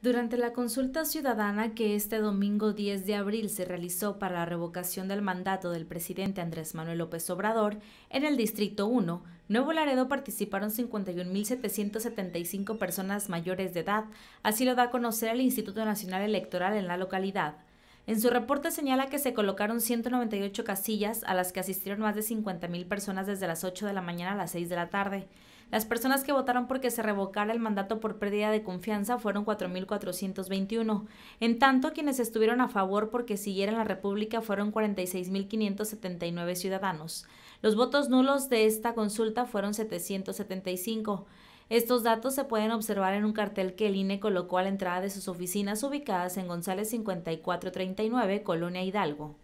Durante la consulta ciudadana que este domingo 10 de abril se realizó para la revocación del mandato del presidente Andrés Manuel López Obrador, en el Distrito 1, Nuevo Laredo participaron 51.775 personas mayores de edad, así lo da a conocer el Instituto Nacional Electoral en la localidad. En su reporte señala que se colocaron 198 casillas a las que asistieron más de 50.000 personas desde las 8 de la mañana a las 6 de la tarde. Las personas que votaron porque se revocara el mandato por pérdida de confianza fueron 4.421. En tanto, quienes estuvieron a favor porque siguieran la República fueron 46.579 ciudadanos. Los votos nulos de esta consulta fueron 775. Estos datos se pueden observar en un cartel que el INE colocó a la entrada de sus oficinas ubicadas en González 5439, Colonia Hidalgo.